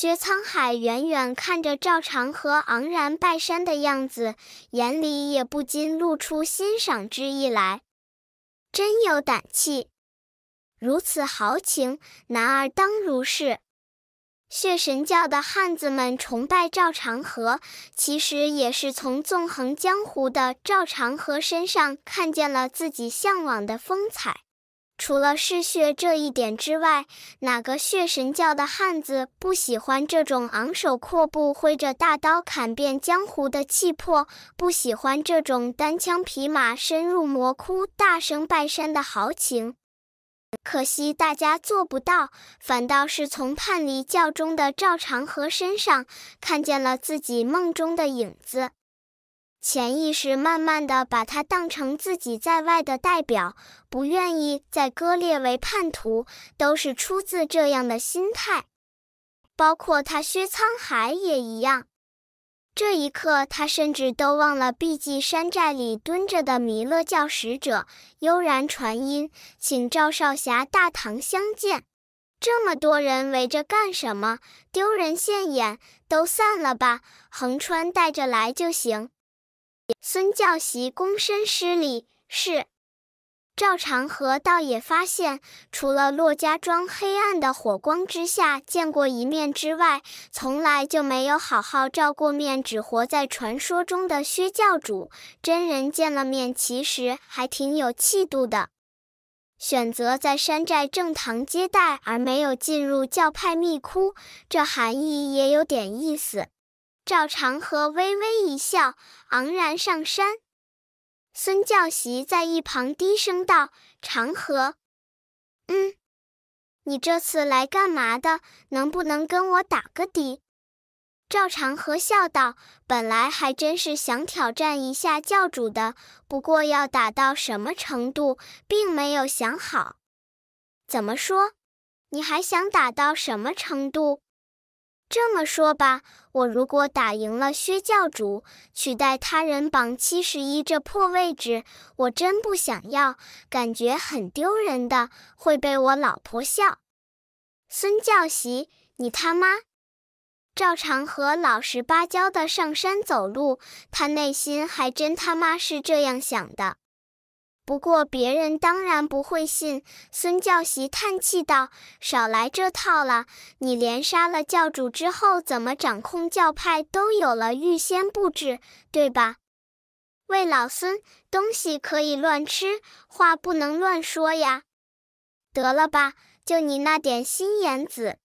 薛沧海远远看着赵长河昂然拜山的样子，眼里也不禁露出欣赏之意来。真有胆气，如此豪情，男儿当如是。血神教的汉子们崇拜赵长河，其实也是从纵横江湖的赵长河身上看见了自己向往的风采。除了嗜血这一点之外，哪个血神教的汉子不喜欢这种昂首阔步、挥着大刀砍遍江湖的气魄？不喜欢这种单枪匹马深入魔窟、大声拜山的豪情？可惜大家做不到，反倒是从叛离教中的赵长河身上看见了自己梦中的影子。潜意识慢慢的把他当成自己在外的代表，不愿意再割裂为叛徒，都是出自这样的心态。包括他薛沧海也一样。这一刻，他甚至都忘了。避忌山寨里蹲着的弥勒教使者，悠然传音，请赵少侠大唐相见。这么多人围着干什么？丢人现眼，都散了吧，横川带着来就行。孙教习躬身施礼，是。赵长河倒也发现，除了骆家庄黑暗的火光之下见过一面之外，从来就没有好好照过面。只活在传说中的薛教主真人见了面，其实还挺有气度的，选择在山寨正堂接待，而没有进入教派密窟，这含义也有点意思。赵长河微微一笑，昂然上山。孙教习在一旁低声道：“长河，嗯，你这次来干嘛的？能不能跟我打个底？”赵长河笑道：“本来还真是想挑战一下教主的，不过要打到什么程度，并没有想好。怎么说？你还想打到什么程度？”这么说吧，我如果打赢了薛教主，取代他人榜七十一这破位置，我真不想要，感觉很丢人的，会被我老婆笑。孙教习，你他妈！赵长河老实巴交的上山走路，他内心还真他妈是这样想的。不过别人当然不会信。孙教习叹气道：“少来这套了，你连杀了教主之后怎么掌控教派都有了预先布置，对吧？”魏老孙，东西可以乱吃，话不能乱说呀。得了吧，就你那点心眼子。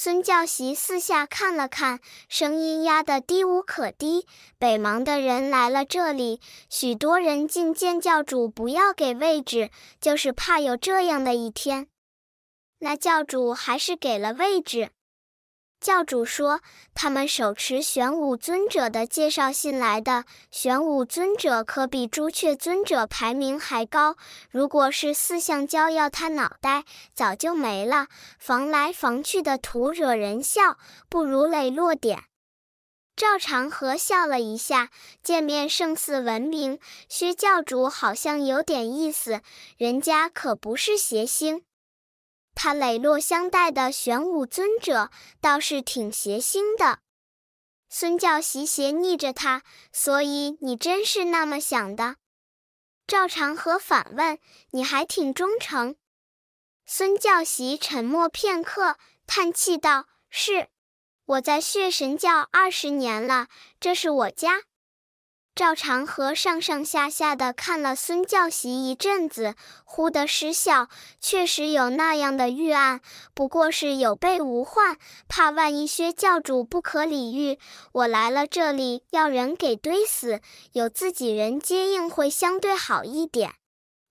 孙教习四下看了看，声音压得低无可低。北芒的人来了这里，许多人进见教主，不要给位置，就是怕有这样的一天。那教主还是给了位置。教主说：“他们手持玄武尊者的介绍信来的，玄武尊者可比朱雀尊者排名还高。如果是四象教要他脑袋，早就没了。防来防去的，徒惹人笑，不如磊落点。”赵长河笑了一下，见面胜似闻名。薛教主好像有点意思，人家可不是邪星。他磊落相待的玄武尊者倒是挺邪心的，孙教习斜睨着他，所以你真是那么想的？赵长河反问，你还挺忠诚。孙教习沉默片刻，叹气道：“是，我在血神教二十年了，这是我家。”赵长河上上下下的看了孙教习一阵子，忽地失笑：“确实有那样的预案，不过是有备无患，怕万一薛教主不可理喻，我来了这里要人给堆死，有自己人接应会相对好一点。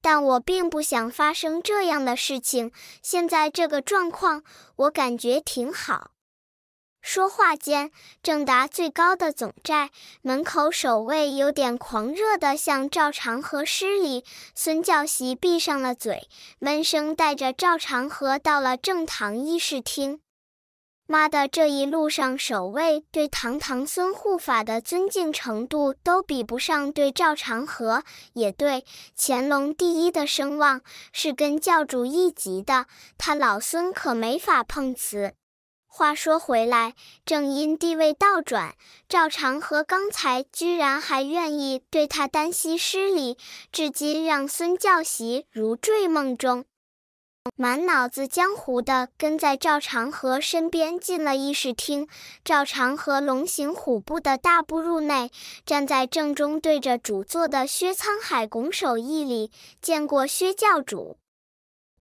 但我并不想发生这样的事情。现在这个状况，我感觉挺好。”说话间，正达最高的总寨门口守卫有点狂热的向赵长河施礼。孙教习闭上了嘴，闷声带着赵长河到了正堂议事厅。妈的，这一路上守卫对堂堂孙护法的尊敬程度，都比不上对赵长河。也对，乾隆第一的声望是跟教主一级的，他老孙可没法碰瓷。话说回来，正因地位倒转，赵长河刚才居然还愿意对他单膝施礼，至今让孙教习如坠梦中，满脑子江湖的跟在赵长河身边进了议事厅。赵长河龙行虎步的大步入内，站在正中，对着主座的薛沧海拱手一礼：“见过薛教主。”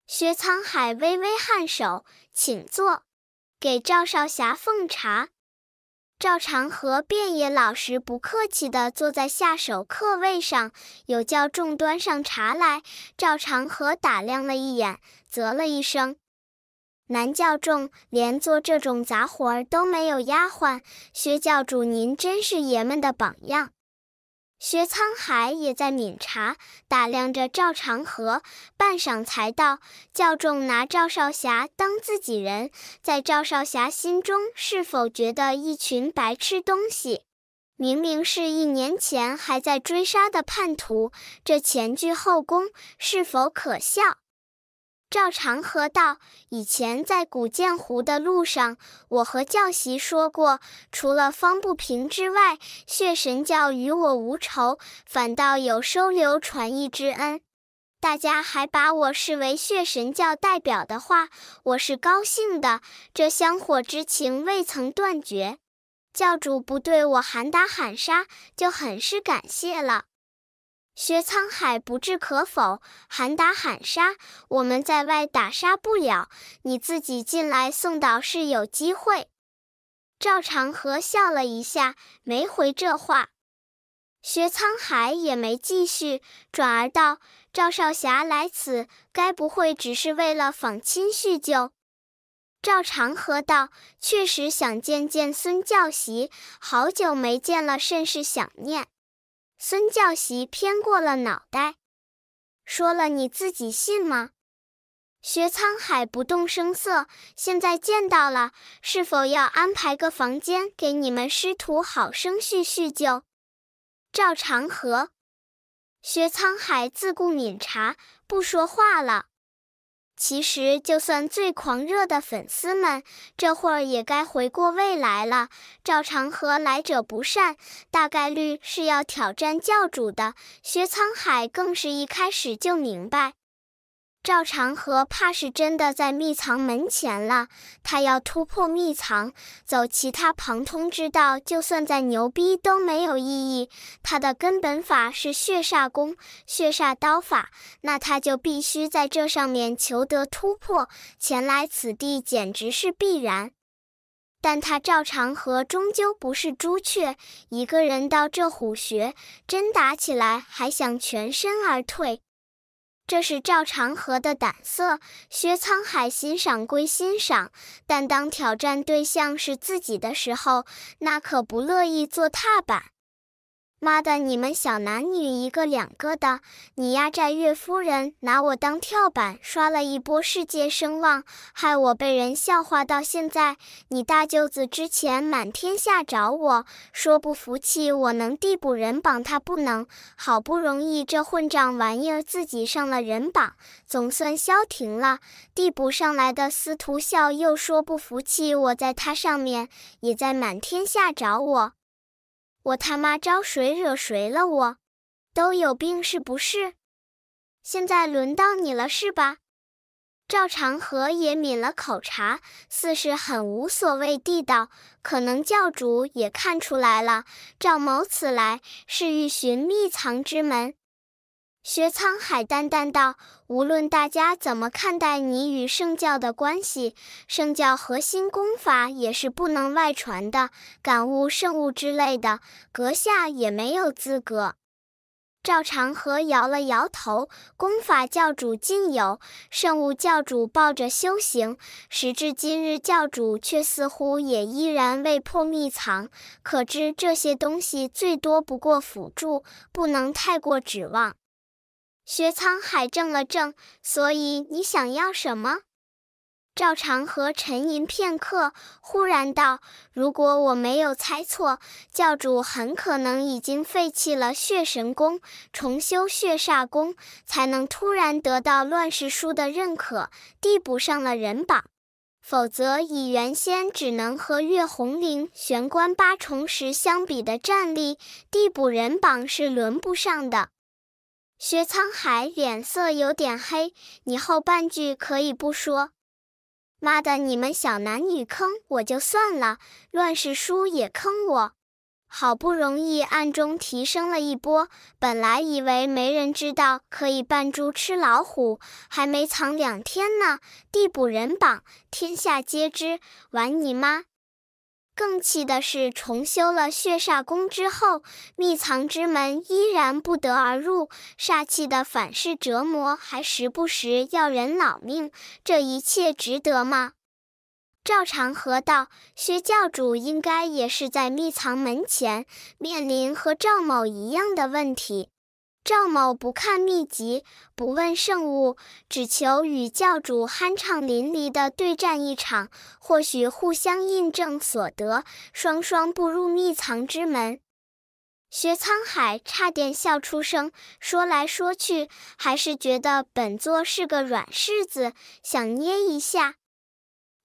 薛沧海微微颔首：“请坐。”给赵少侠奉茶，赵长河便也老实不客气的坐在下手客位上。有教众端上茶来，赵长河打量了一眼，啧了一声：“男教众连做这种杂活都没有丫鬟，薛教主您真是爷们的榜样。”薛沧海也在抿茶，打量着赵长河，半晌才道：“教众拿赵少侠当自己人，在赵少侠心中，是否觉得一群白痴东西？明明是一年前还在追杀的叛徒，这前倨后恭，是否可笑？”赵长河道：“以前在古剑湖的路上，我和教习说过，除了方不平之外，血神教与我无仇，反倒有收留传艺之恩。大家还把我视为血神教代表的话，我是高兴的。这香火之情未曾断绝，教主不对我喊打喊杀，就很是感谢了。”薛沧海不置可否，喊打喊杀，我们在外打杀不了，你自己进来送倒是有机会。赵长河笑了一下，没回这话。薛沧海也没继续，转而道：“赵少侠来此，该不会只是为了访亲叙旧？”赵长河道：“确实想见见孙教习，好久没见了，甚是想念。”孙教习偏过了脑袋，说了：“你自己信吗？”薛沧海不动声色，现在见到了，是否要安排个房间给你们师徒好生叙叙旧？赵长河，薛沧海自顾抿茶，不说话了。其实，就算最狂热的粉丝们，这会儿也该回过味来了。赵长河来者不善，大概率是要挑战教主的。薛沧海更是一开始就明白。赵长河怕是真的在密藏门前了。他要突破密藏，走其他旁通之道，就算再牛逼都没有意义。他的根本法是血煞功、血煞刀法，那他就必须在这上面求得突破。前来此地简直是必然。但他赵长河终究不是朱雀，一个人到这虎穴，真打起来还想全身而退？这是赵长河的胆色，薛沧海欣赏归欣赏，但当挑战对象是自己的时候，那可不乐意坐踏板。妈的！你们小男女一个两个的，你压寨岳夫人拿我当跳板刷了一波世界声望，害我被人笑话到现在。你大舅子之前满天下找我说不服气，我能地补人榜他不能。好不容易这混账玩意儿自己上了人榜，总算消停了。地补上来的司徒笑又说不服气，我在他上面也在满天下找我。我他妈招谁惹谁了？我都有病是不是？现在轮到你了是吧？赵长河也抿了口茶，似是很无所谓地道。可能教主也看出来了，赵某此来是欲寻秘藏之门。薛沧海淡淡道：“无论大家怎么看待你与圣教的关系，圣教核心功法也是不能外传的，感悟圣物之类的，阁下也没有资格。”赵长河摇了摇头：“功法教主尽有，圣物教主抱着修行，时至今日，教主却似乎也依然未破密藏，可知这些东西最多不过辅助，不能太过指望。”薛沧海怔了怔，所以你想要什么？赵长河沉吟片刻，忽然道：“如果我没有猜错，教主很可能已经废弃了血神功，重修血煞功，才能突然得到乱世书的认可，递补上了人榜。否则，以原先只能和岳红玲、玄关八重石相比的战力，递补人榜是轮不上的。”薛沧海脸色有点黑，你后半句可以不说。妈的，你们小男女坑我就算了，乱世书也坑我。好不容易暗中提升了一波，本来以为没人知道，可以扮猪吃老虎，还没藏两天呢，地补人榜，天下皆知，玩你妈！更气的是，重修了血煞宫之后，秘藏之门依然不得而入，煞气的反噬折磨还时不时要人老命，这一切值得吗？赵长河道：“薛教主应该也是在秘藏门前面临和赵某一样的问题。”赵某不看秘籍，不问圣物，只求与教主酣畅淋漓地对战一场，或许互相印证所得，双双步入秘藏之门。薛沧海差点笑出声，说来说去，还是觉得本座是个软柿子，想捏一下。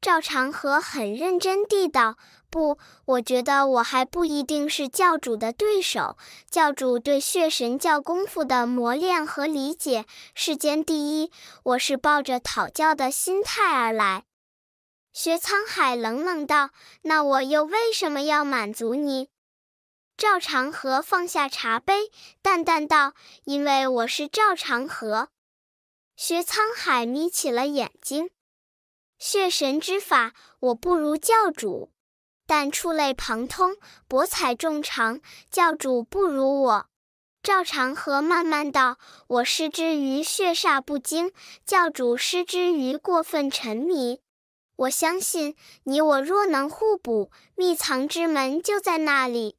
赵长河很认真地道：“不，我觉得我还不一定是教主的对手。教主对血神教功夫的磨练和理解，世间第一。我是抱着讨教的心态而来。”薛沧海冷冷道：“那我又为什么要满足你？”赵长河放下茶杯，淡淡道：“因为我是赵长河。”薛沧海眯起了眼睛。血神之法，我不如教主，但触类旁通，博采众长，教主不如我。赵长河慢慢道：“我失之于血煞不精，教主失之于过分沉迷。我相信你我若能互补，秘藏之门就在那里。”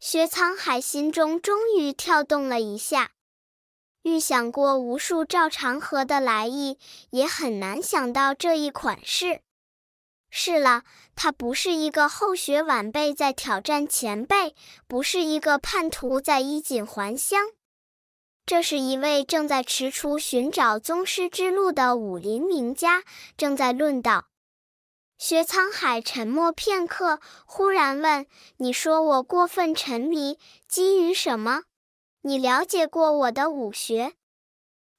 薛沧海心中终于跳动了一下。预想过无数照长河的来意，也很难想到这一款式。是了，他不是一个后学晚辈在挑战前辈，不是一个叛徒在衣锦还乡。这是一位正在踟蹰寻找宗师之路的武林名家，正在论道。薛沧海沉默片刻，忽然问：“你说我过分沉迷，基于什么？”你了解过我的武学，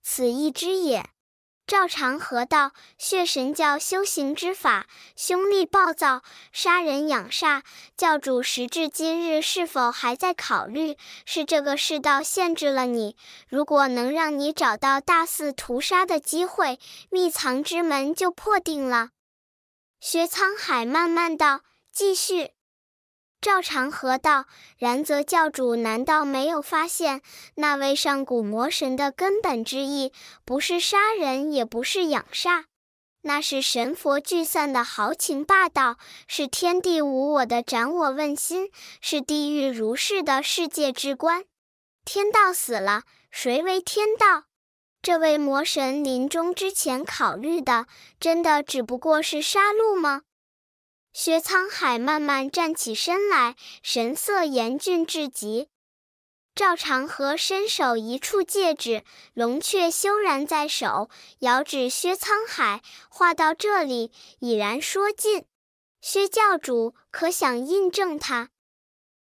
此一之也。赵长河道：“血神教修行之法，凶戾暴躁，杀人养煞。教主时至今日，是否还在考虑？是这个世道限制了你？如果能让你找到大肆屠杀的机会，秘藏之门就破定了。”薛沧海慢慢道：“继续。”赵长河道：“然则教主难道没有发现，那位上古魔神的根本之意，不是杀人，也不是养煞，那是神佛聚散的豪情霸道，是天地无我的斩我问心，是地狱如是的世界之观。天道死了，谁为天道？这位魔神临终之前考虑的，真的只不过是杀戮吗？”薛沧海慢慢站起身来，神色严峻至极。赵长河伸手一触戒指，龙雀修然在手，遥指薛沧海。话到这里已然说尽，薛教主可想印证他。